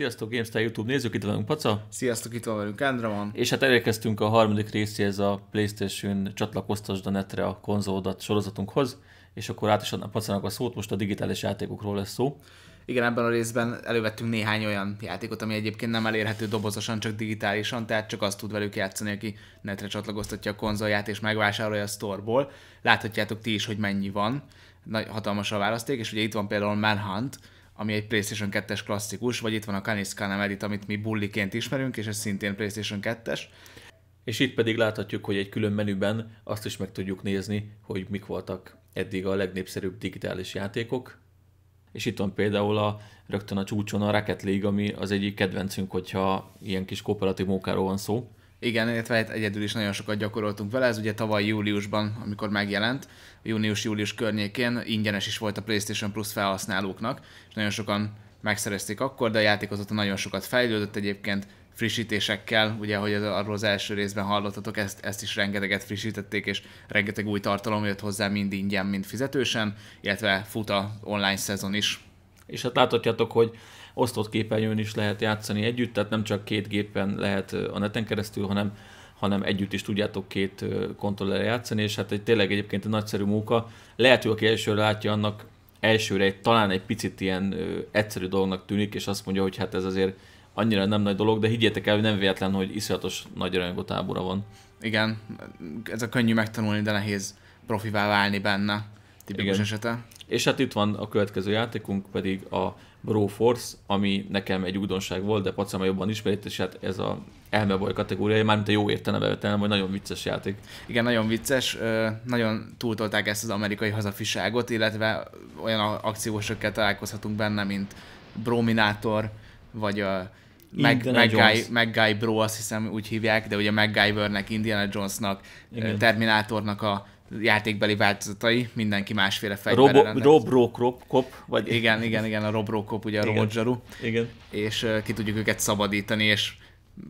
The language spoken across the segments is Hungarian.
Sziasztok, GameStar YouTube nézők, itt velünk Paca. Sziasztok, itt van velünk van. És hát elérkeztünk a harmadik részéhez a Playstation csatlakoztasd a netre a konzolodat sorozatunkhoz, és akkor át is adnám Pacanak a szót, most a digitális játékokról lesz szó. Igen, ebben a részben elővettünk néhány olyan játékot, ami egyébként nem elérhető dobozosan, csak digitálisan, tehát csak azt tud velük játszani, aki netre csatlakoztatja a konzolját és megvásárolja a sztorból. Láthatjátok ti is, hogy mennyi van. Nagy, hatalmas a választék, és ugye itt van például Manhunt, ami egy PlayStation 2-es klasszikus, vagy itt van a Canis Edit, amit mi bulliként ismerünk, és ez szintén PlayStation 2-es. És itt pedig láthatjuk, hogy egy külön menüben azt is meg tudjuk nézni, hogy mik voltak eddig a legnépszerűbb digitális játékok. És itt van például a, rögtön a csúcson a Rocket League, ami az egyik kedvencünk, hogyha ilyen kis kooperatív munkáról van szó. Igen, illetve hát egyedül is nagyon sokat gyakoroltunk vele, ez ugye tavaly júliusban, amikor megjelent, június-július környékén ingyenes is volt a PlayStation Plus felhasználóknak, és nagyon sokan megszerezték akkor, de a játék azóta nagyon sokat fejlődött egyébként, frissítésekkel, ugye ahogy az, arról az első részben hallottatok, ezt, ezt is rengeteget frissítették, és rengeteg új tartalom jött hozzá mind ingyen, mind fizetősen, illetve fut a online szezon is. És hát láthatjátok, hogy osztott képernyőn is lehet játszani együtt, tehát nem csak két gépen lehet a neten keresztül, hanem hanem együtt is tudjátok két kontrollerre játszani, és hát egy, tényleg egyébként egy nagyszerű móka. Lehet, hogy aki elsőre látja, annak elsőre egy, talán egy picit ilyen ö, egyszerű dolognak tűnik, és azt mondja, hogy hát ez azért annyira nem nagy dolog, de higgyétek el, hogy nem véletlen, hogy iszonyatos nagy rajongó tábora van. Igen, ez a könnyű megtanulni, de nehéz profivá válni benne tipikus Igen. esete. És hát itt van a következő játékunk, pedig a Bro Force, ami nekem egy újdonság volt, de pacama jobban ismerít, és hát ez a elmebaj kategóriája, mármint a jó értelemben vettem, hogy nagyon vicces játék. Igen, nagyon vicces, nagyon túltolták ezt az amerikai hazafiságot, illetve olyan akciósokkal találkozhatunk benne, mint Brominator, vagy a Meg, Bro, azt hiszem úgy hívják, de ugye MacGyvernek, Indiana Jonesnak, Terminátornak a játékbeli változatai, mindenki másféle fegyverrel Robo, Robrokop, kop, vagy... Igen, igen, igen, a Robrokop, ugye a igen. robotzsaru. Igen. És uh, ki tudjuk őket szabadítani, és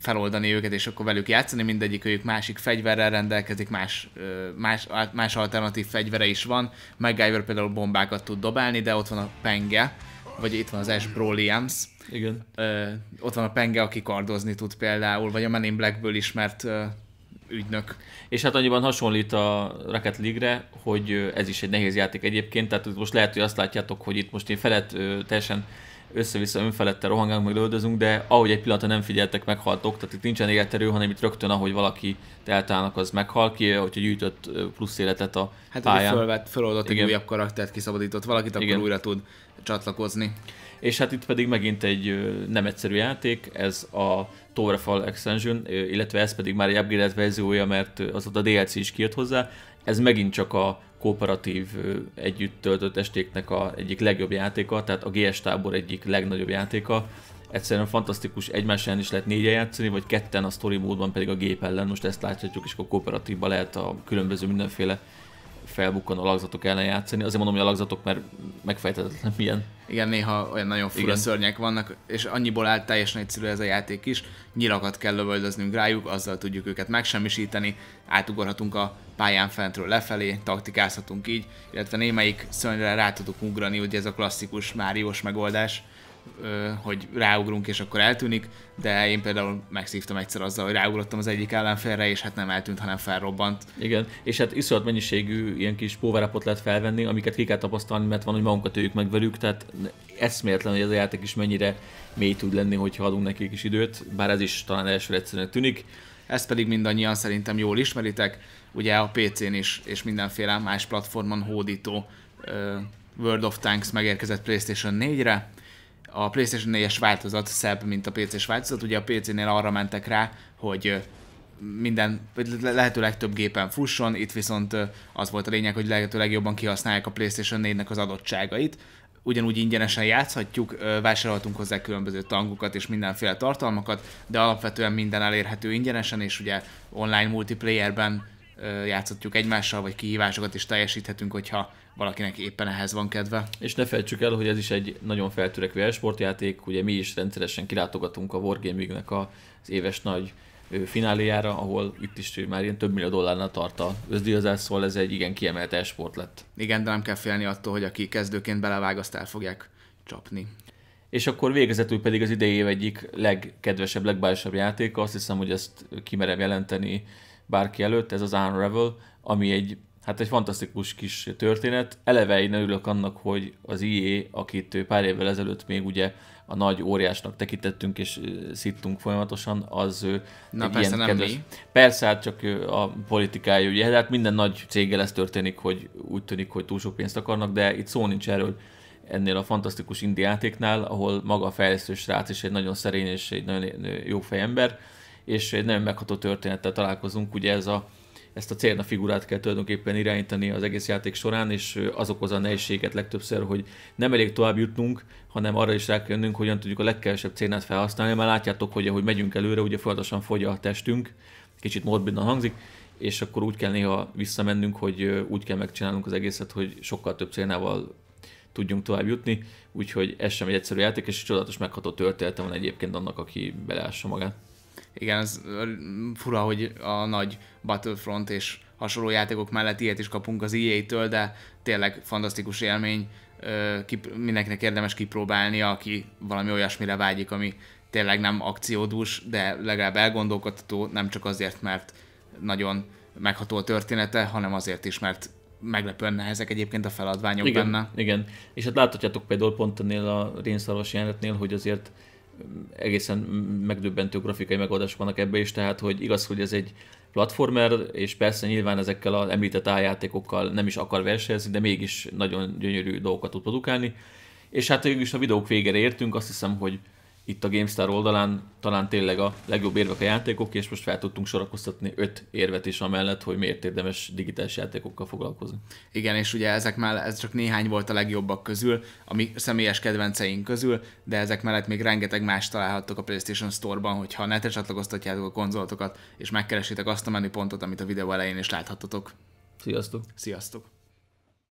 feloldani őket, és akkor velük játszani, mindegyik ők másik fegyverrel rendelkezik, más, más, más alternatív fegyvere is van. MacGyver például bombákat tud dobálni, de ott van a penge, vagy itt van az Ash Broliams. Igen. Ö, ott van a penge, aki kardozni tud például, vagy a Men in Blackből ismert ügynök. És hát annyiban hasonlít a Rocket League-re, hogy ez is egy nehéz játék egyébként, tehát most lehet, hogy azt látjátok, hogy itt most én felett teljesen össze-vissza önfelette rohangálunk, meg lövöldözünk, de ahogy egy pillanatra nem figyeltek, meghaltok, tehát itt nincsen életerő, hanem itt rögtön, ahogy valaki eltállnak, az meghal ki, hogyha gyűjtött plusz életet a hát, pályán. Hát, fölvett, föloldott egy újabb karaktert, kiszabadított valakit, akkor Igen. újra tud csatlakozni. És hát itt pedig megint egy nem egyszerű játék, ez a Towerfall Extension, illetve ez pedig már egy upgrade verziója, mert az a DLC is kijött hozzá. Ez megint csak a kooperatív együtt töltött estéknek a egyik legjobb játéka, tehát a GS tábor egyik legnagyobb játéka. Egyszerűen fantasztikus, egymás ellen is lehet négyen játszani, vagy ketten a story módban pedig a gép ellen, most ezt láthatjuk, és akkor kooperatívban lehet a különböző mindenféle felbukkan lagzatok ellen játszani. Azért mondom, hogy a lagzatok, mert megfejtetetlen milyen. Igen, néha olyan nagyon fura Igen. szörnyek vannak, és annyiból áll teljesen egyszerű ez a játék is. Nyilakat kell lövöldöznünk rájuk, azzal tudjuk őket megsemmisíteni, átugorhatunk a pályán fentről lefelé, taktikázhatunk így, illetve némelyik szörnyre rá tudunk ugrani, ugye ez a klasszikus Máriós megoldás hogy ráugrunk és akkor eltűnik, de én például megszívtam egyszer azzal, hogy ráugrottam az egyik ellenfélre, és hát nem eltűnt, hanem felrobbant. Igen, és hát iszonyat mennyiségű ilyen kis power lehet felvenni, amiket ki kell tapasztalni, mert van, hogy magunkat őjük meg velük, tehát eszméletlen, hogy ez a játék is mennyire mély tud lenni, hogyha adunk neki kis időt, bár ez is talán elsőre egyszerűen tűnik. Ezt pedig mindannyian szerintem jól ismeritek, ugye a PC-n is, és mindenféle más platformon hódító World of Tanks megérkezett PlayStation 4-re, a PlayStation 4-es változat szebb, mint a PC-s változat. Ugye a PC-nél arra mentek rá, hogy minden, lehető legtöbb gépen fusson, itt viszont az volt a lényeg, hogy lehető legjobban kihasználják a PlayStation 4-nek az adottságait. Ugyanúgy ingyenesen játszhatjuk, vásároltunk hozzá különböző tangokat és mindenféle tartalmakat, de alapvetően minden elérhető ingyenesen, és ugye online multiplayerben játszhatjuk egymással, vagy kihívásokat is teljesíthetünk, hogyha valakinek éppen ehhez van kedve. És ne felejtsük el, hogy ez is egy nagyon feltörekvő esportjáték, ugye mi is rendszeresen kilátogatunk a Wargaming-nek az éves nagy fináléjára, ahol itt is már ilyen több millió dollárnál tart a özdíjazás, szóval ez egy igen kiemelt esport lett. Igen, de nem kell félni attól, hogy aki kezdőként belevág, azt el fogják csapni. És akkor végezetül pedig az idei év egyik legkedvesebb, legbájosabb játéka, azt hiszem, hogy ezt kimerem jelenteni, bárki előtt, ez az Unravel, ami egy, hát egy fantasztikus kis történet. Eleve én örülök annak, hogy az IE, akit pár évvel ezelőtt még ugye a nagy óriásnak tekintettünk és szittunk folyamatosan, az Na persze, ilyen nem kedves... mi. Persze, hát csak a politikája, ugye, hát minden nagy céggel ez történik, hogy úgy tűnik, hogy túl sok pénzt akarnak, de itt szó nincs erről ennél a fantasztikus indiátéknál, ahol maga a fejlesztő srác is egy nagyon szerény és egy nagyon jó fejember, ember, és egy nagyon megható történettel találkozunk, ugye ez a ezt a célna figurát kell tulajdonképpen irányítani az egész játék során, és az okoz a nehézséget legtöbbször, hogy nem elég tovább jutnunk, hanem arra is rá kell jönnünk, hogyan tudjuk a legkevesebb célnát felhasználni, mert látjátok, hogy ahogy megyünk előre, ugye folyamatosan fogy a testünk, kicsit morbidan hangzik, és akkor úgy kell néha visszamennünk, hogy úgy kell megcsinálnunk az egészet, hogy sokkal több célnával tudjunk tovább jutni, úgyhogy ez sem egy egyszerű játék, és csodálatos megható története van egyébként annak, aki beleássa magát igen, az fura, hogy a nagy Battlefront és hasonló játékok mellett ilyet is kapunk az EA-től, de tényleg fantasztikus élmény, mindenkinek érdemes kipróbálnia, aki valami olyasmire vágyik, ami tényleg nem akciódús, de legalább elgondolkodható, nem csak azért, mert nagyon megható a története, hanem azért is, mert meglepően nehezek egyébként a feladványok igen, benne. Igen, és hát láthatjátok például pont ennél a rénszarvas jelenetnél, hogy azért egészen megdöbbentő grafikai megoldások vannak ebbe is, tehát hogy igaz, hogy ez egy platformer, és persze nyilván ezekkel az említett álljátékokkal nem is akar versenyezni, de mégis nagyon gyönyörű dolgokat tud produkálni. És hát végül is a videók végére értünk, azt hiszem, hogy itt a GameStar oldalán talán tényleg a legjobb érvek a játékok, és most fel tudtunk sorakoztatni öt érvet is amellett, hogy miért érdemes digitális játékokkal foglalkozni. Igen, és ugye ezek mellett, ez csak néhány volt a legjobbak közül, a mi személyes kedvenceink közül, de ezek mellett még rengeteg más találhattok a PlayStation Store-ban, hogyha netre csatlakoztatjátok a konzoltokat, és megkeresitek azt a menüpontot, amit a videó elején is láthatotok. Sziasztok! Sziasztok!